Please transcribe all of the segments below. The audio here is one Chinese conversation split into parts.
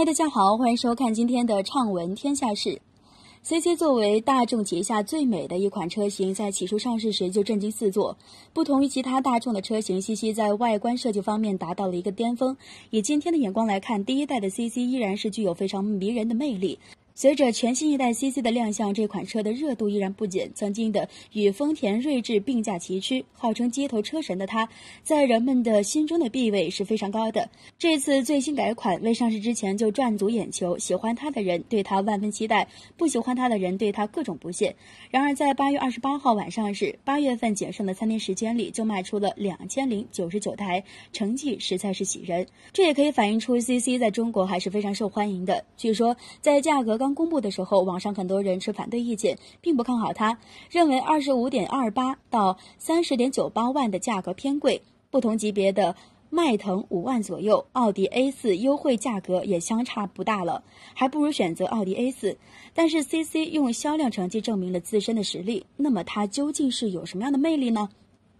嗨，大家好，欢迎收看今天的《畅闻天下事》。CC 作为大众旗下最美的一款车型，在起初上市时就震惊四座。不同于其他大众的车型，CC 在外观设计方面达到了一个巅峰。以今天的眼光来看，第一代的 CC 依然是具有非常迷人的魅力。随着全新一代 CC 的亮相，这款车的热度依然不减。曾经的与丰田锐志并驾齐驱，号称街头车神的它，在人们的心中的地位是非常高的。这次最新改款未上市之前就赚足眼球，喜欢它的人对它万分期待，不喜欢它的人对它各种不屑。然而在八月二十八号晚上市，八月份仅剩的三天时间里就卖出了两千零九十九台，成绩实在是喜人。这也可以反映出 CC 在中国还是非常受欢迎的。据说在价格高。公布的时候，网上很多人持反对意见，并不看好它，认为二十五点二八到三十点九八万的价格偏贵，不同级别的迈腾五万左右，奥迪 A 四优惠价格也相差不大了，还不如选择奥迪 A 四。但是 CC 用销量成绩证明了自身的实力，那么它究竟是有什么样的魅力呢？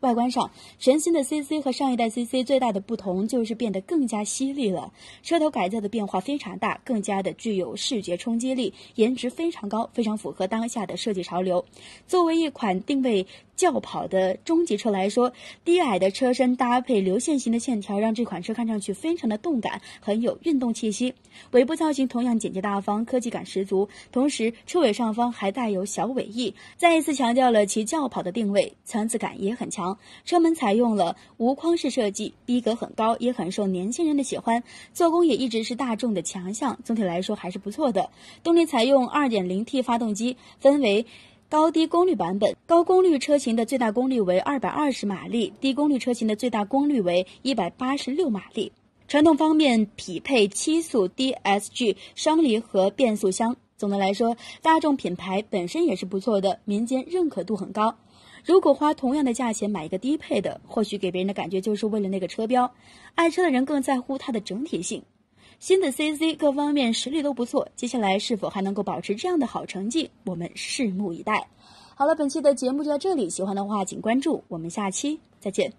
外观上，全新的 CC 和上一代 CC 最大的不同就是变得更加犀利了。车头改造的变化非常大，更加的具有视觉冲击力，颜值非常高，非常符合当下的设计潮流。作为一款定位轿跑的中级车来说，低矮的车身搭配流线型的线条，让这款车看上去非常的动感，很有运动气息。尾部造型同样简洁大方，科技感十足，同时车尾上方还带有小尾翼，再一次强调了其轿跑的定位，层次感也很强。车门采用了无框式设计，逼格很高，也很受年轻人的喜欢。做工也一直是大众的强项，总体来说还是不错的。动力采用 2.0T 发动机，分为高低功率版本。高功率车型的最大功率为220马力，低功率车型的最大功率为186马力。传动方面匹配7速 DSG 双离合变速箱。总的来说，大众品牌本身也是不错的，民间认可度很高。如果花同样的价钱买一个低配的，或许给别人的感觉就是为了那个车标。爱车的人更在乎它的整体性。新的 CC 各方面实力都不错，接下来是否还能够保持这样的好成绩，我们拭目以待。好了，本期的节目就到这里，喜欢的话请关注，我们下期再见。